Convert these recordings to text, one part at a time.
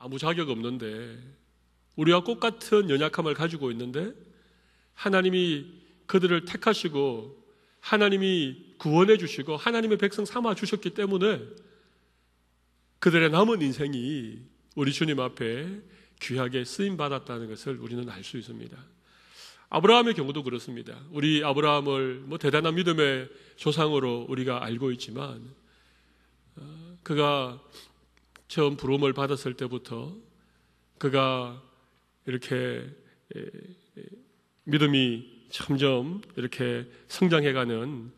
아무 자격 없는데 우리와 똑같은 연약함을 가지고 있는데 하나님이 그들을 택하시고 하나님이 구원해 주시고 하나님의 백성 삼아 주셨기 때문에 그들의 남은 인생이 우리 주님 앞에 귀하게 쓰임 받았다는 것을 우리는 알 수 있습니다. 아브라함의 경우도 그렇습니다. 우리 아브라함을 뭐 대단한 믿음의 조상으로 우리가 알고 있지만 어, 그가 처음 부름을 받았을 때부터 그가 이렇게 믿음이 점점 이렇게 성장해가는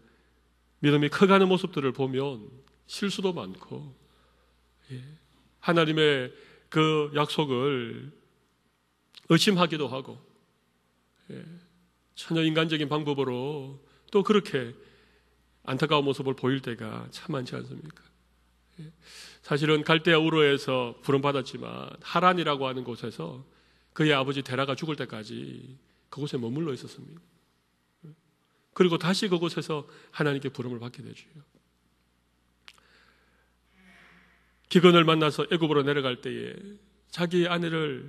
믿음이 커가는 모습들을 보면 실수도 많고 예. 하나님의 그 약속을 의심하기도 하고 전혀 예. 인간적인 방법으로 또 그렇게 안타까운 모습을 보일 때가 참 많지 않습니까? 예. 사실은 갈대아 우로에서 부름받았지만 하란이라고 하는 곳에서 그의 아버지 데라가 죽을 때까지 그곳에 머물러 있었습니다. 그리고 다시 그곳에서 하나님께 부름을 받게 되죠. 기근을 만나서 애굽으로 내려갈 때에 자기 아내를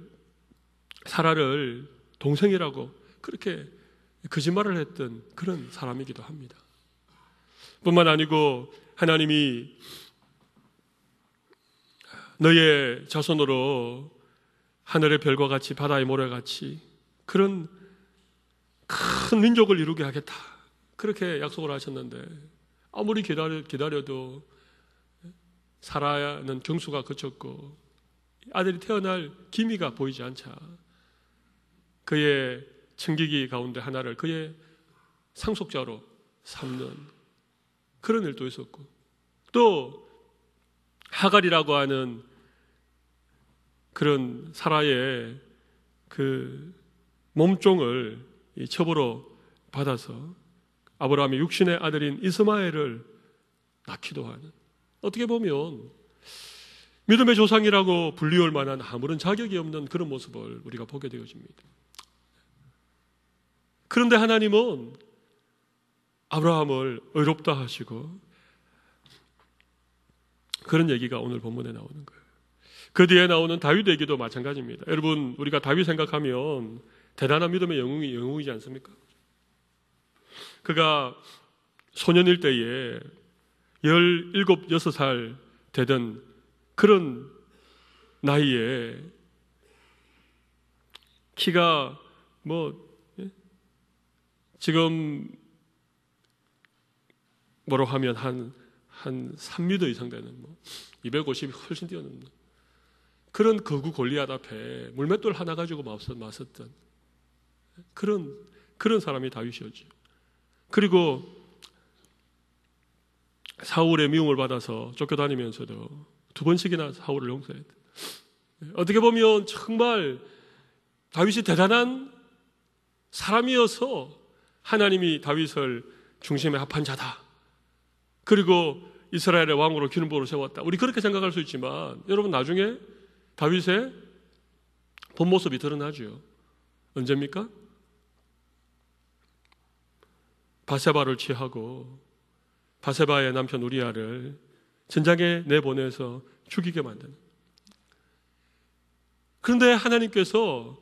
사라를 동생이라고 그렇게 거짓말을 했던 그런 사람이기도 합니다. 뿐만 아니고 하나님이 너의 자손으로 하늘의 별과 같이 바다의 모래같이 그런 큰 민족을 이루게 하겠다. 그렇게 약속을 하셨는데 아무리 기다려, 기다려도 살아는 야 경수가 그쳤고 아들이 태어날 기미가 보이지 않자 그의 증기기 가운데 하나를 그의 상속자로 삼는 그런 일도 있었고 또 하갈이라고 하는 그런 사라의 그 몸종을 처벌로 받아서 아브라함의 육신의 아들인 이스마엘을 낳기도 하는 어떻게 보면 믿음의 조상이라고 불리울 만한 아무런 자격이 없는 그런 모습을 우리가 보게 되어집니다. 그런데 하나님은 아브라함을 의롭다 하시고 그런 얘기가 오늘 본문에 나오는 거예요. 그 뒤에 나오는 다윗에게도 마찬가지입니다. 여러분, 우리가 다윗 생각하면 대단한 믿음의 영웅이 영웅이지 않습니까? 그가 소년일 때에 17, 6살 되던 그런 나이에 키가 뭐 예? 지금 뭐로 하면 한한 3미터 이상 되는 뭐 250이 훨씬 뛰어넘는 그런 거구 골리앗 앞에 물맷돌 하나 가지고 맞섰던 그런 그런 사람이 다윗이었죠. 그리고 사울의 미움을 받아서 쫓겨다니면서도 두 번씩이나 사울을 용서했다. 어떻게 보면 정말 다윗이 대단한 사람이어서 하나님이 다윗을 중심에 합한 자다. 그리고 이스라엘의 왕으로 기름 부로 세웠다. 우리 그렇게 생각할 수 있지만 여러분 나중에 다윗의 본 모습이 드러나죠. 언제입니까? 바세바를 취하고 바세바의 남편 우리아를 전장에 내보내서 죽이게 만드 그런데 하나님께서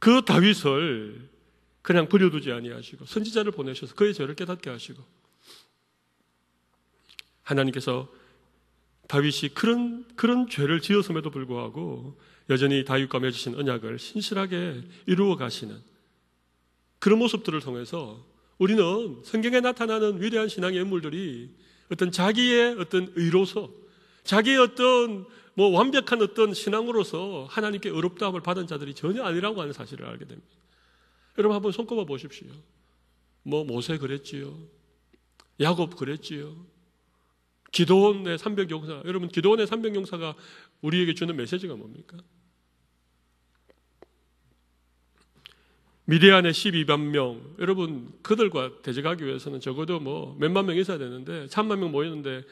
그 다윗을 그냥 버려두지 아니하시고 선지자를 보내셔서 그의 죄를 깨닫게 하시고 하나님께서 다윗이 그런 그런 죄를 지었음에도 불구하고 여전히 다윗과 맺으신 언약을 신실하게 이루어 가시는 그런 모습들을 통해서 우리는 성경에 나타나는 위대한 신앙의 인물들이 어떤 자기의 어떤 의로서 자기의 어떤 뭐 완벽한 어떤 신앙으로서 하나님께 의롭다함을 받은 자들이 전혀 아니라고 하는 사실을 알게 됩니다. 여러분 한번 손꼽아 보십시오. 뭐 모세 그랬지요. 야곱 그랬지요. 기도원의 3 0 0용사 여러분, 기도원의 3 0 0용사가 우리에게 주는 메시지가 뭡니까? 미디안의 12만 명. 여러분, 그들과 대적하기 위해서는 적어도 뭐 몇만 명 있어야 되는데, 3만 명 모였는데,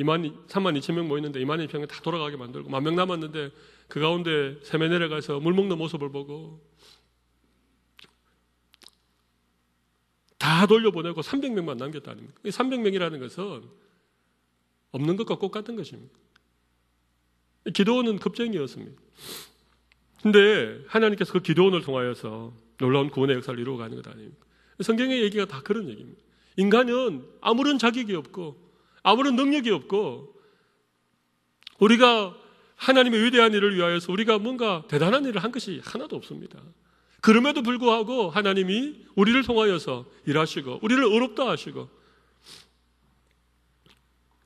2만, 3만 2천 명 모였는데, 2만 2천 명 다 돌아가게 만들고, 만 명 남았는데, 그 가운데 세매 내려가서 물 먹는 모습을 보고, 다 돌려보내고 300명만 남겼다 아닙니까? 300명이라는 것은 없는 것과 똑같은 것입니다. 기도원은 급정이었습니다. 근데 하나님께서 그 기도원을 통하여서 놀라운 구원의 역사를 이루어가는 것 아닙니까? 성경의 얘기가 다 그런 얘기입니다. 인간은 아무런 자격이 없고 아무런 능력이 없고 우리가 하나님의 위대한 일을 위하여서 우리가 뭔가 대단한 일을 한 것이 하나도 없습니다. 그럼에도 불구하고 하나님이 우리를 통하여서 일하시고 우리를 어렵다 하시고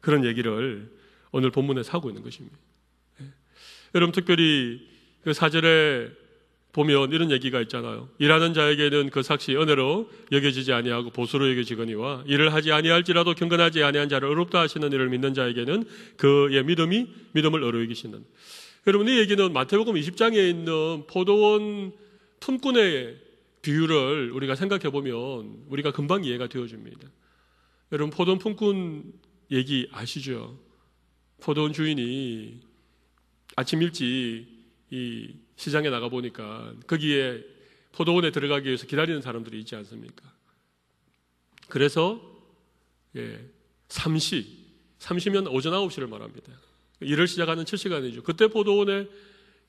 그런 얘기를 오늘 본문에서 하고 있는 것입니다. 예. 여러분 특별히 그 사절에 보면 이런 얘기가 있잖아요. 일하는 자에게는 그 삭시 은혜로 여겨지지 아니하고 보수로 여겨지거니와 일을 하지 아니할지라도 경건하지 아니한 자를 어렵다 하시는 일을 믿는 자에게는 그의 믿음이 믿음을 어루이기시는 여러분 이 얘기는 마태복음 20장에 있는 포도원 품꾼의 비유를 우리가 생각해 보면 우리가 금방 이해가 되어집니다. 여러분 포도원 품꾼 얘기 아시죠? 포도원 주인이 아침 일찍 이 시장에 나가 보니까 거기에 포도원에 들어가기 위해서 기다리는 사람들이 있지 않습니까? 그래서 예, 3시, 3시면 오전 9시를 말합니다. 일을 시작하는 7시간이죠. 그때 포도원에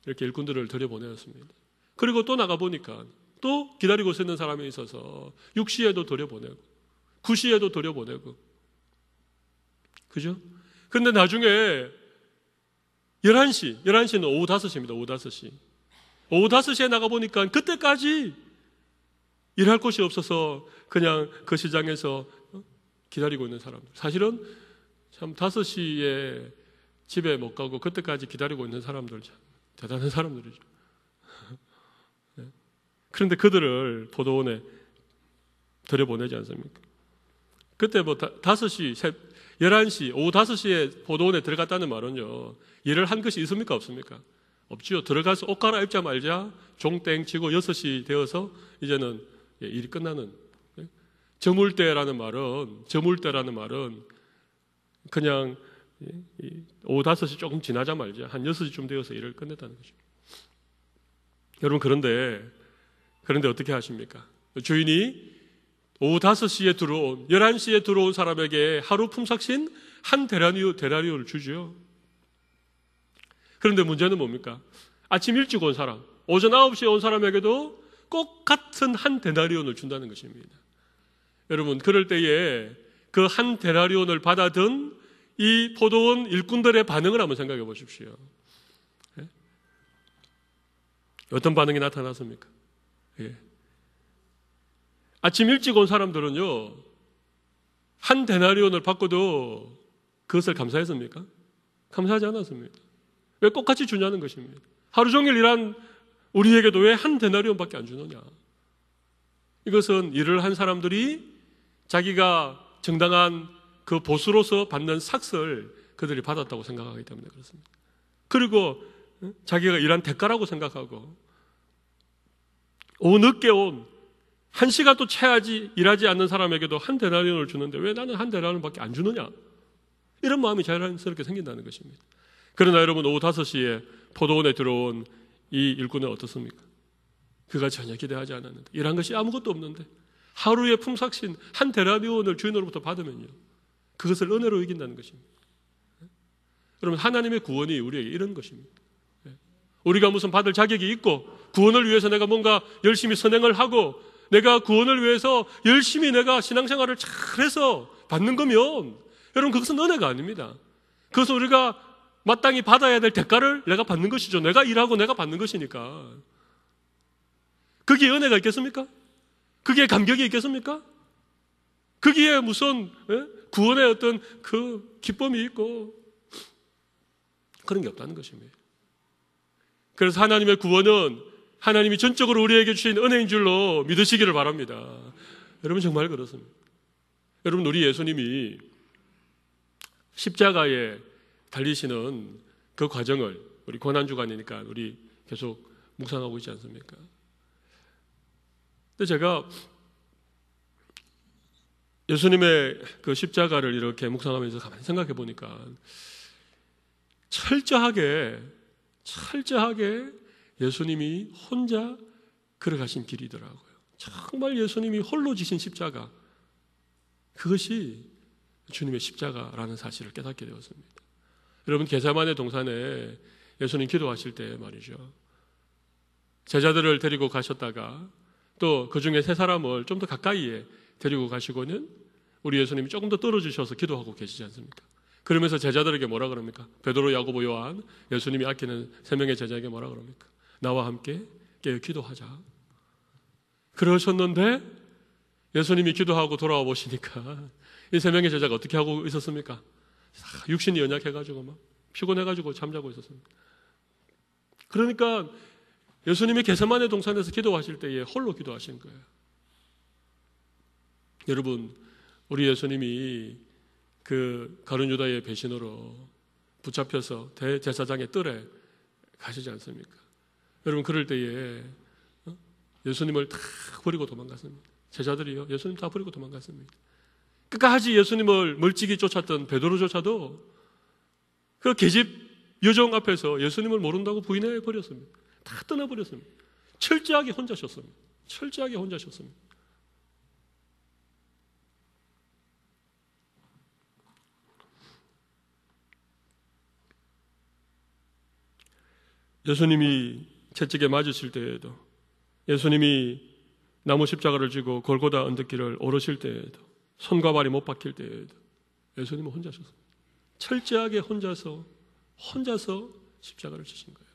이렇게 일꾼들을 들여보내었습니다. 그리고 또 나가보니까 또 기다리고 있는 사람이 있어서 6시에도 들여보내고 9시에도 들여보내고 그죠? 근데 나중에 11시, 11시는 오후 5시입니다. 오후 5시. 오후 5시에 나가보니까 그때까지 일할 곳이 없어서 그냥 그 시장에서 어, 기다리고 있는 사람들. 사실은 참 5시에 집에 못 가고 그때까지 기다리고 있는 사람들 참 대단한 사람들이죠. 네. 그런데 그들을 포도원에 들여보내지 않습니까? 그때 뭐 다, 5시, 11시, 오후 5시에 보도원에 들어갔다는 말은요. 일을 한 것이 있습니까? 없습니까? 없지요. 들어가서 옷 갈아입자 말자 종땡 치고 6시 되어서 이제는 예, 일이 끝나는 예? 저물 때라는 말은 저물 때라는 말은 그냥 예, 오후 5시 조금 지나자 말자 한 6시쯤 되어서 일을 끝냈다는 거죠. 여러분 그런데 그런데 어떻게 하십니까? 주인이 오후 5시에 들어온, 11시에 들어온 사람에게 하루 품삯신한 대라니오, 대라니오를 주지요. 그런데 문제는 뭡니까? 아침 일찍 온 사람, 오전 9시에 온 사람에게도 꼭 같은 한데라리온을 준다는 것입니다. 여러분, 그럴 때에 그 한데라리온을 받아든 이 포도원 일꾼들의 반응을 한번 생각해 보십시오. 예? 어떤 반응이 나타났습니까? 예. 아침 일찍 온 사람들은요, 한대나리온을 받고도 그것을 감사했습니까? 감사하지 않았습니다. 왜 똑같이 주냐는 것입니다. 하루 종일 일한 우리에게도 왜 한대나리온밖에안 주느냐? 이것은 일을 한 사람들이 자기가 정당한 그 보수로서 받는 삭슬 그들이 받았다고 생각하기 때문에 그렇습니다. 그리고 자기가 일한 대가라고 생각하고 오늦게 온한 시간도 채하지 일하지 않는 사람에게도 한 대나리온을 주는데 왜 나는 한 대나리온밖에 안 주느냐? 이런 마음이 자연스럽게 생긴다는 것입니다. 그러나 여러분 오후 5시에 포도원에 들어온 이 일꾼은 어떻습니까? 그가 전혀 기대하지 않았는데 일한 것이 아무것도 없는데 하루의 품삭신 한대라비온을 주인으로부터 받으면요. 그것을 은혜로 이긴다는 것입니다. 여러분 하나님의 구원이 우리에게 이런 것입니다. 예. 우리가 무슨 받을 자격이 있고 구원을 위해서 내가 뭔가 열심히 선행을 하고 내가 구원을 위해서 열심히 내가 신앙생활을 잘해서 받는 거면 여러분 그것은 은혜가 아닙니다. 그것은 우리가 마땅히 받아야 될 대가를 내가 받는 것이죠. 내가 일하고 내가 받는 것이니까. 그게 은혜가 있겠습니까? 그게 감격이 있겠습니까? 그기 무슨 예? 구원의 어떤 그 기쁨이 있고 그런 게 없다는 것입니다. 그래서 하나님의 구원은 하나님이 전적으로 우리에게 주신 은혜인 줄로 믿으시기를 바랍니다. 여러분 정말 그렇습니다. 여러분 우리 예수님이 십자가에 달리시는 그 과정을 우리 고난주간이니까 우리 계속 묵상하고 있지 않습니까? 근데 제가 예수님의 그 십자가를 이렇게 묵상하면서 가만히 생각해 보니까 철저하게 철저하게 예수님이 혼자 걸어가신 길이더라고요. 정말 예수님이 홀로 지신 십자가. 그것이 주님의 십자가라는 사실을 깨닫게 되었습니다. 여러분, 계사만의 동산에 예수님 기도하실 때 말이죠. 제자들을 데리고 가셨다가 또 그 중에 세 사람을 좀 더 가까이에 데리고 가시고는 우리 예수님이 조금 더 떨어지셔서 기도하고 계시지 않습니까? 그러면서 제자들에게 뭐라 그럽니까? 베드로, 야고보, 요한, 예수님이 아끼는 세 명의 제자에게 뭐라 그럽니까? 나와 함께 깨어 기도하자. 그러셨는데 예수님이 기도하고 돌아와 보시니까 이 세 명의 제자가 어떻게 하고 있었습니까? 육신이 연약해가지고 막 피곤해가지고 잠자고 있었습니다. 그러니까 예수님이 개세만의 동산에서 기도하실 때에 홀로 기도하신 거예요. 여러분, 우리 예수님이 그 가룟 유다의 배신으로 붙잡혀서 대제사장의 뜰에 가시지 않습니까? 여러분 그럴 때에 어? 예수님을 다 버리고 도망갔습니다. 제자들이요 예수님 다 버리고 도망갔습니다. 끝까지 예수님을 멀찍이 쫓았던 베드로조차도 그 계집 요정 앞에서 예수님을 모른다고 부인해 버렸습니다. 다 떠나 버렸습니다. 철저하게 혼자셨습니다. 철저하게 혼자셨습니다. 예수님이 채찍에 맞으실 때에도 예수님이 나무 십자가를 쥐고 골고다 언덕길을 오르실 때에도 손과 발이 못 박힐 때에도 예수님은 혼자서 철저하게 혼자서 혼자서 십자가를 지신 거예요.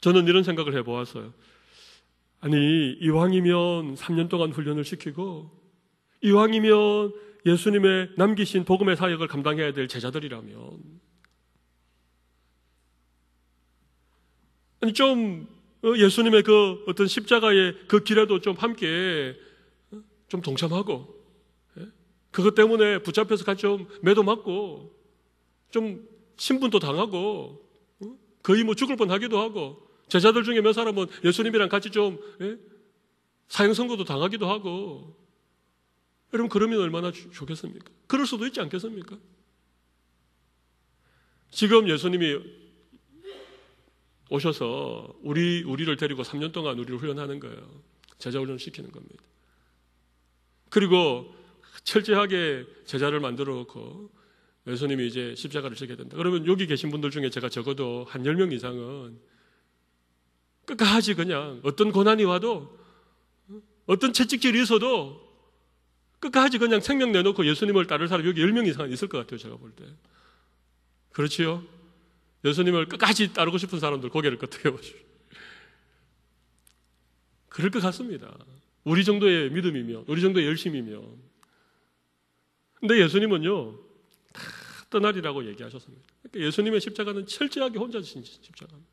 저는 이런 생각을 해보았어요. 아니 이왕이면 3년 동안 훈련을 시키고 이왕이면 예수님의 남기신 복음의 사역을 감당해야 될 제자들이라면 아니, 좀 어, 예수님의 그 어떤 십자가의 그 길에도 좀 함께 어, 좀 동참하고 예? 그것 때문에 붙잡혀서 같이 좀 매도 맞고 좀 신분도 당하고 어? 거의 뭐 죽을 뻔하기도 하고 제자들 중에 몇 사람은 예수님이랑 같이 좀 예? 사형 선고도 당하기도 하고 여러분 그러면 얼마나 좋겠습니까? 그럴 수도 있지 않겠습니까? 지금 예수님이 오셔서 우리 우리를 데리고 3년 동안 우리를 훈련하는 거예요. 제자 훈련을 시키는 겁니다. 그리고 철저하게 제자를 만들어 놓고 예수님이 이제 십자가를 지게 된다. 그러면 여기 계신 분들 중에 제가 적어도 한 10명 이상은 끝까지 그냥 어떤 고난이 와도 어떤 채찍질이 있어도 끝까지 그냥 생명 내놓고 예수님을 따를 사람 이 여기 10명 이상은 있을 것 같아요. 제가 볼 때. 그렇지요? 예수님을 끝까지 따르고 싶은 사람들 고개를 끄덕여 보십시오. 그럴 것 같습니다. 우리 정도의 믿음이면, 우리 정도의 열심이면. 근데 예수님은요, 다 떠나리라고 얘기하셨습니다. 그러니까 예수님의 십자가는 철저하게 혼자 지신 십자가입니다.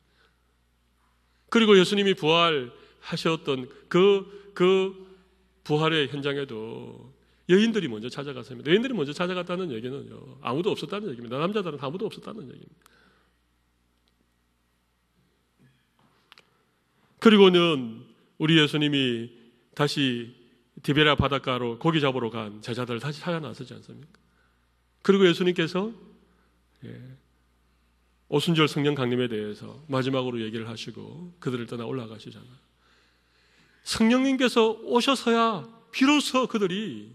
그리고 예수님이 부활하셨던 그, 그 부활의 현장에도 여인들이 먼저 찾아갔습니다. 여인들이 먼저 찾아갔다는 얘기는요, 아무도 없었다는 얘기입니다. 남자들은 아무도 없었다는 얘기입니다. 그리고는 우리 예수님이 다시 디베라 바닷가로 고기 잡으러 간 제자들을 다시 찾아나서지 않습니까? 그리고 예수님께서 예, 오순절 성령 강림에 대해서 마지막으로 얘기를 하시고 그들을 떠나 올라가시잖아요. 성령님께서 오셔서야 비로소 그들이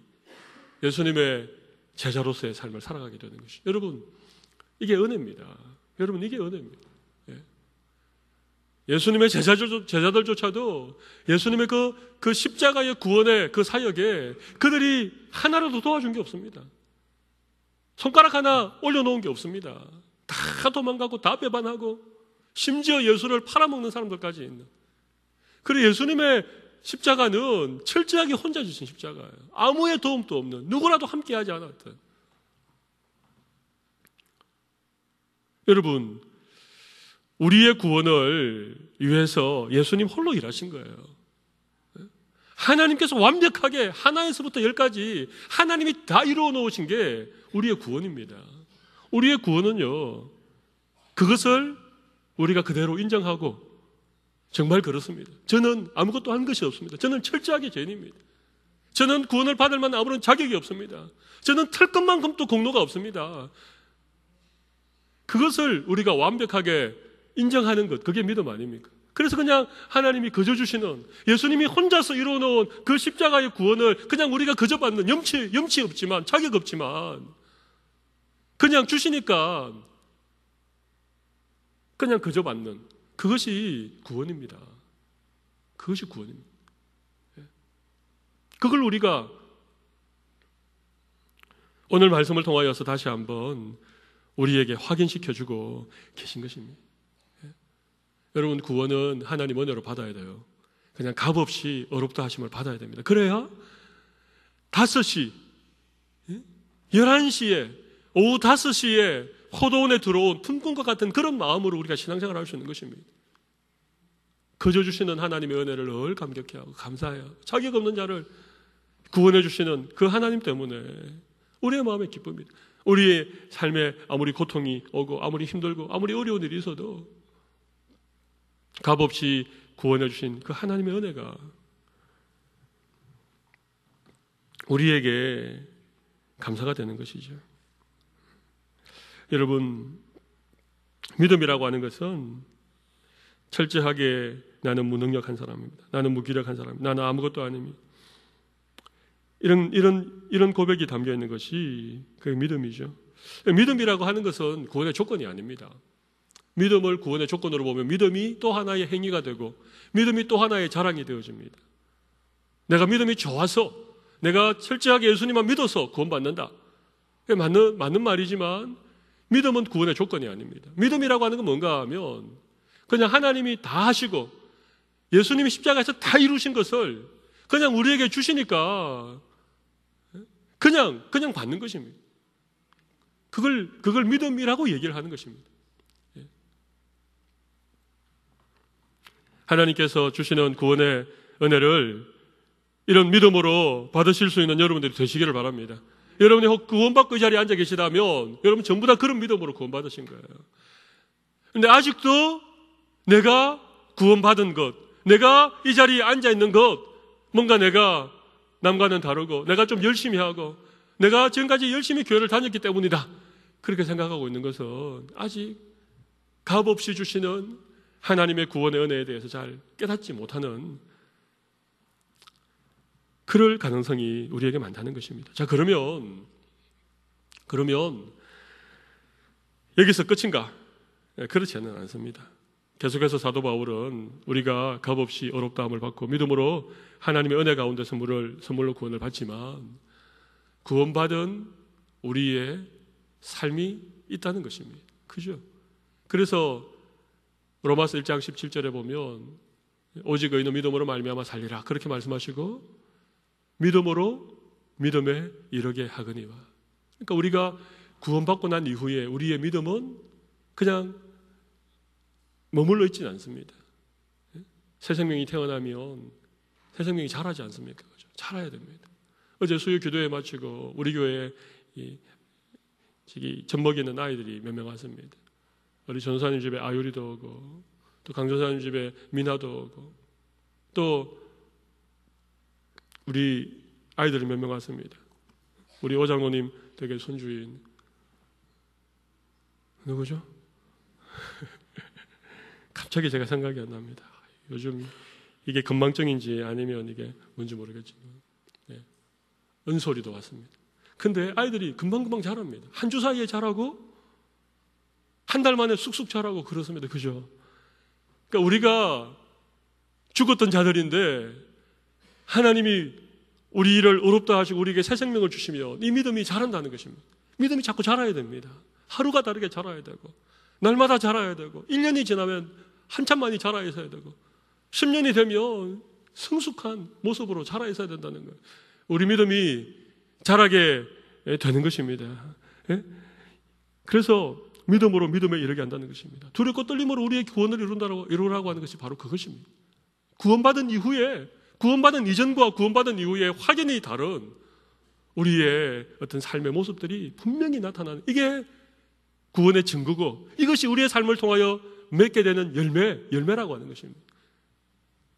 예수님의 제자로서의 삶을 살아가게 되는 것이 여러분 이게 은혜입니다. 여러분 이게 은혜입니다. 예수님의 제자들, 제자들조차도 예수님의 그, 그 십자가의 구원의 그 사역에 그들이 하나라도 도와준 게 없습니다. 손가락 하나 올려놓은 게 없습니다. 다 도망가고 다 배반하고 심지어 예수를 팔아먹는 사람들까지 있는. 그리고 예수님의 십자가는 철저하게 혼자 주신 십자가예요. 아무의 도움도 없는, 누구라도 함께하지 않았던. 여러분, 우리의 구원을 위해서 예수님 홀로 일하신 거예요. 하나님께서 완벽하게 하나에서부터 열까지 하나님이 다 이루어 놓으신 게 우리의 구원입니다. 우리의 구원은요, 그것을 우리가 그대로 인정하고 정말 그렇습니다. 저는 아무것도 한 것이 없습니다. 저는 철저하게 죄인입니다. 저는 구원을 받을 만한 아무런 자격이 없습니다. 저는 털 것만큼도 공로가 없습니다. 그것을 우리가 완벽하게 인정하는 것, 그게 믿음 아닙니까? 그래서 그냥 하나님이 거저 주시는 예수님이 혼자서 이루 놓은 그 십자가의 구원을 그냥 우리가 거저 받는 염치 염치 없지만 자격 없지만 그냥 주시니까 그냥 거저 받는 그것이 구원입니다. 그것이 구원입니다. 예. 그걸 우리가 오늘 말씀을 통하여서 다시 한번 우리에게 확인시켜주고 계신 것입니다. 여러분 구원은 하나님 은혜로 받아야 돼요. 그냥 값없이 어렵다 하심을 받아야 됩니다. 그래야 5시, 11시에, 예? 오후 5시에 호도원에 들어온 품꾼과 같은 그런 마음으로 우리가 신앙생활을 할 수 있는 것입니다. 거저 주시는 하나님의 은혜를 늘 감격해 하고 감사해요 자격 없는 자를 구원해 주시는 그 하나님 때문에 우리의 마음에 기쁩니다. 우리의 삶에 아무리 고통이 오고 아무리 힘들고 아무리 어려운 일이 있어도 값없이 구원해 주신 그 하나님의 은혜가 우리에게 감사가 되는 것이죠. 여러분, 믿음이라고 하는 것은 철저하게 나는 무능력한 사람입니다. 나는 무기력한 사람입니다. 나는 아무것도 아닙니다. 이런, 이런, 이런 고백이 담겨 있는 것이 그 믿음이죠. 믿음이라고 하는 것은 구원의 조건이 아닙니다. 믿음을 구원의 조건으로 보면 믿음이 또 하나의 행위가 되고 믿음이 또 하나의 자랑이 되어집니다. 내가 믿음이 좋아서 내가 철저하게 예수님만 믿어서 구원받는다. 맞는, 맞는 말이지만 믿음은 구원의 조건이 아닙니다. 믿음이라고 하는 건 뭔가 하면 그냥 하나님이 다 하시고 예수님이 십자가에서 다 이루신 것을 그냥 우리에게 주시니까 그냥, 그냥 받는 것입니다. 그걸, 그걸 믿음이라고 얘기를 하는 것입니다. 하나님께서 주시는 구원의 은혜를 이런 믿음으로 받으실 수 있는 여러분들이 되시기를 바랍니다. 여러분이 혹 구원받고 이 자리에 앉아 계시다면 여러분 전부 다 그런 믿음으로 구원받으신 거예요. 근데 아직도 내가 구원받은 것, 내가 이 자리에 앉아 있는 것, 뭔가 내가 남과는 다르고, 내가 좀 열심히 하고, 내가 지금까지 열심히 교회를 다녔기 때문이다. 그렇게 생각하고 있는 것은 아직 값 없이 주시는 하나님의 구원의 은혜에 대해서 잘 깨닫지 못하는 그럴 가능성이 우리에게 많다는 것입니다. 자, 그러면, 그러면, 여기서 끝인가? 예, 그렇지는 않습니다. 계속해서 사도 바울은 우리가 값없이 어렵다함을 받고 믿음으로 하나님의 은혜 가운데 선물을, 선물로 구원을 받지만 구원받은 우리의 삶이 있다는 것입니다. 그죠? 그래서 로마서 1장 17절에 보면 오직 의는 믿음으로 말미암아 살리라 그렇게 말씀하시고 믿음으로 믿음에 이르게 하거니와 그러니까 우리가 구원받고 난 이후에 우리의 믿음은 그냥 머물러 있지는 않습니다. 새 생명이 태어나면 새 생명이 자라지 않습니까? 그죠? 자라야 됩니다. 어제 수요 기도에 마치고 우리 교회 에이 저기 젖먹이는 아이들이 몇 명 왔습니다. 우리 전사님 집에 아유리도 오고 또 강조사님 집에 미나도 오고 또 우리 아이들이 몇 명 왔습니다. 우리 오장모님 댁의 손주인 누구죠? 갑자기 제가 생각이 안 납니다. 요즘 이게 건망증인지 아니면 이게 뭔지 모르겠지만 네. 은솔이도 왔습니다. 근데 아이들이 금방금방 자랍니다. 한 주 사이에 자라고 한달 만에 쑥쑥 자라고 그렇습니다. 그죠? 그러니까 우리가 죽었던 자들인데 하나님이 우리를 의롭다 하시고 우리에게 새 생명을 주시면이 믿음이 자란다는 것입니다. 믿음이 자꾸 자라야 됩니다. 하루가 다르게 자라야 되고 날마다 자라야 되고 1년이 지나면 한참 많이 자라 있어야 되고 10년이 되면 성숙한 모습으로 자라 있어야 된다는 거예요. 우리 믿음이 자라게 되는 것입니다. 예? 그래서 믿음으로 믿음에 이르게 한다는 것입니다. 두렵고 떨림으로 우리의 구원을 이룬다고 이루라고 하는 것이 바로 그것입니다. 구원받은 이후에 구원받은 이전과 구원받은 이후에 확연히 다른 우리의 어떤 삶의 모습들이 분명히 나타나는 이게 구원의 증거고 이것이 우리의 삶을 통하여 맺게 되는 열매, 열매라고 하는 것입니다.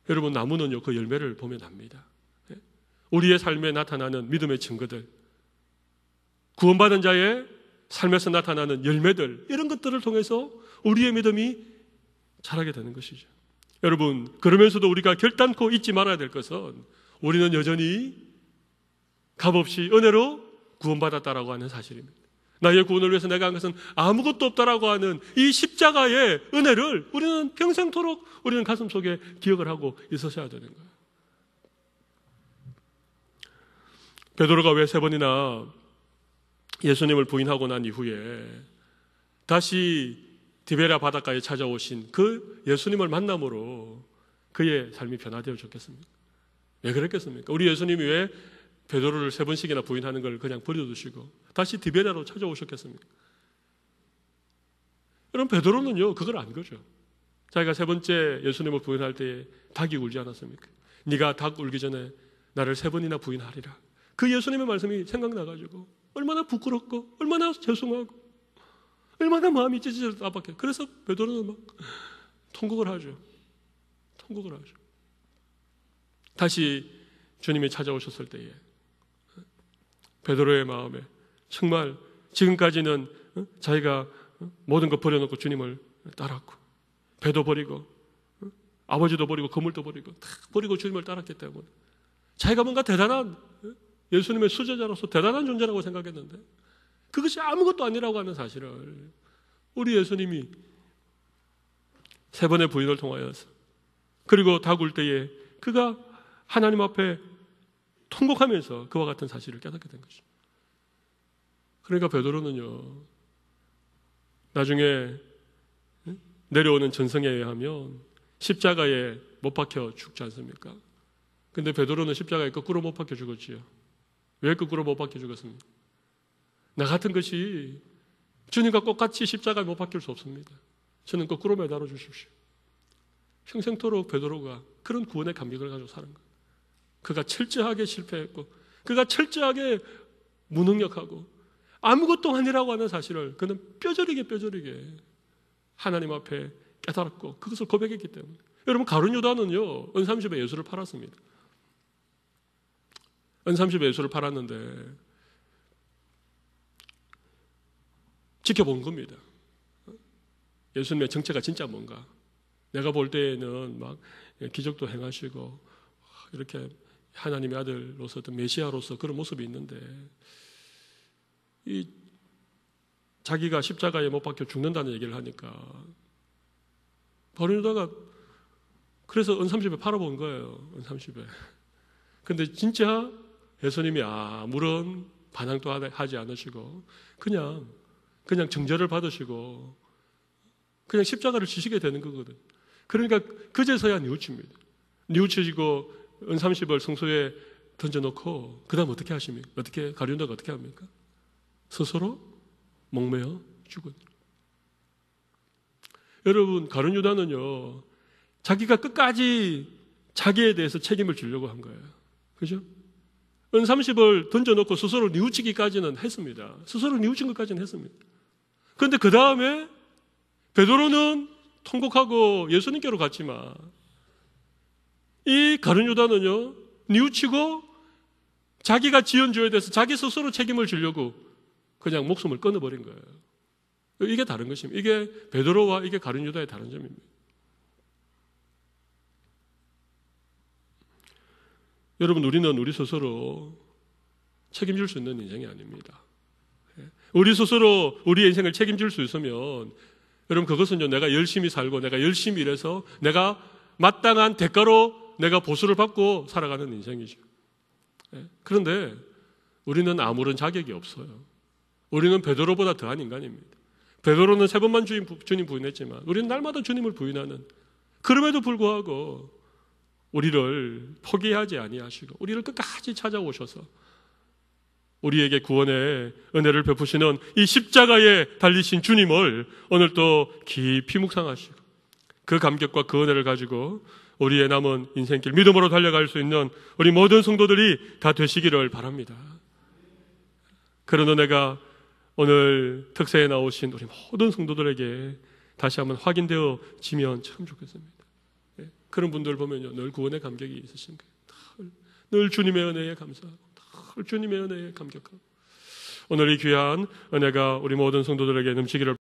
여러분 나무는요 그 열매를 보면 압니다. 예? 우리의 삶에 나타나는 믿음의 증거들, 구원받은 자의 삶에서 나타나는 열매들, 이런 것들을 통해서 우리의 믿음이 자라게 되는 것이죠. 여러분, 그러면서도 우리가 결단코 잊지 말아야 될 것은 우리는 여전히 값없이 은혜로 구원받았다라고 하는 사실입니다. 나의 구원을 위해서 내가 한 것은 아무것도 없다라고 하는 이 십자가의 은혜를 우리는 평생토록 우리는 가슴 속에 기억을 하고 있으셔야 되는 거예요. 베드로가 왜 세 번이나 예수님을 부인하고 난 이후에 다시 디베라 바닷가에 찾아오신 그 예수님을 만남으로 그의 삶이 변화되어졌겠습니까? 왜 그랬겠습니까? 우리 예수님이 왜 베드로를 세 번씩이나 부인하는 걸 그냥 버려두시고 다시 디베라로 찾아오셨겠습니까? 여러분 베드로는요 그걸 안 거죠. 자기가 세 번째 예수님을 부인할 때 닭이 울지 않았습니까? 네가 닭 울기 전에 나를 세 번이나 부인하리라. 그 예수님의 말씀이 생각나가지고 얼마나 부끄럽고 얼마나 죄송하고 얼마나 마음이 찢어져서 압박해. 그래서 베드로는 막 통곡을 하죠. 통곡을 하죠. 다시 주님이 찾아오셨을 때에 베드로의 마음에 정말 지금까지는 어, 자기가 어, 모든 것 버려놓고 주님을 따랐고 배도 버리고 어, 아버지도 버리고 건물도 버리고 다 버리고 주님을 따랐기 때문에 자기가 뭔가 대단한 예수님의 수제자로서 대단한 존재라고 생각했는데 그것이 아무것도 아니라고 하는 사실을 우리 예수님이 세 번의 부인을 통하여서 그리고 다굴 때에 그가 하나님 앞에 통곡하면서 그와 같은 사실을 깨닫게 된 것입니다. 그러니까 베드로는요. 나중에 내려오는 전성에 의하면 십자가에 못 박혀 죽지 않습니까? 근데 베드로는 십자가에 거꾸로 못 박혀 죽었지요. 왜 거꾸로 못 박혀 죽었습니까? 나 같은 것이 주님과 똑같이 십자가에 못 박힐 수 없습니다. 저는 거꾸로 매달아 주십시오. 평생토록 베드로가 그런 구원의 감격을 가지고 사는 거예요. 그가 철저하게 실패했고 그가 철저하게 무능력하고 아무것도 아니라고 하는 사실을 그는 뼈저리게 뼈저리게 하나님 앞에 깨달았고 그것을 고백했기 때문에 여러분 가룟 유다는요 은삼십에 예수를 팔았습니다. N30 예수를 팔았는데 지켜본 겁니다. 예수님의 정체가 진짜 뭔가. 내가 볼 때에는 막 기적도 행하시고 이렇게 하나님의 아들로서 어떤 메시아로서 그런 모습이 있는데 이 자기가 십자가에 못 박혀 죽는다는 얘기를 하니까 버리다가 그래서 은삼십에 팔아본 거예요. 은삼십에. 근데 진짜 예수님이 아무런 반항도 하지 않으시고 그냥 그냥 정죄를 받으시고 그냥 십자가를 지시게 되는 거거든. 그러니까 그제서야 뉘우칩니다. 뉘우치시고 은삼십을 성소에 던져놓고 그다음 어떻게 하십니까? 어떻게 가운다고 어떻게 합니까? 스스로 목매어 죽은. 여러분 가룟 유다는요 자기가 끝까지 자기에 대해서 책임을 지려고 한 거예요. 그죠? 30을 던져놓고 스스로 뉘우치기까지는 했습니다. 스스로 뉘우친 것까지는 했습니다. 그런데 그 다음에 베드로는 통곡하고 예수님께로 갔지만 이 가룟 유다는요 뉘우치고 자기가 지은 죄에 대해서 자기 스스로 책임을 지려고 그냥 목숨을 끊어버린 거예요. 이게 다른 것입니다. 이게 베드로와 이게 가룟 유다의 다른 점입니다. 여러분, 우리는 우리 스스로 책임질 수 있는 인생이 아닙니다. 예? 우리 스스로 우리의 인생을 책임질 수 있으면 여러분 그것은요 내가 열심히 살고 내가 열심히 일해서 내가 마땅한 대가로 내가 보수를 받고 살아가는 인생이죠. 예? 그런데 우리는 아무런 자격이 없어요. 우리는 베드로보다 더한 인간입니다. 베드로는 세 번만 주님, 주님 부인했지만 우리는 날마다 주님을 부인하는 그럼에도 불구하고 우리를 포기하지 아니하시고 우리를 끝까지 찾아오셔서 우리에게 구원의 은혜를 베푸시는 이 십자가에 달리신 주님을 오늘또 깊이 묵상하시고 그 감격과 그 은혜를 가지고 우리의 남은 인생길 믿음으로 달려갈 수 있는 우리 모든 성도들이 다 되시기를 바랍니다. 그런 은혜가 오늘 특세에 나오신 우리 모든 성도들에게 다시 한번 확인되어 지면 참 좋겠습니다. 예? 그런 분들 보면요, 늘 구원의 감격이 있으신 거예요. 늘, 주님의 은혜에 감사하고, 늘 주님의 은혜에 감격하고. 오늘 이 귀한 은혜가 우리 모든 성도들에게 넘치기를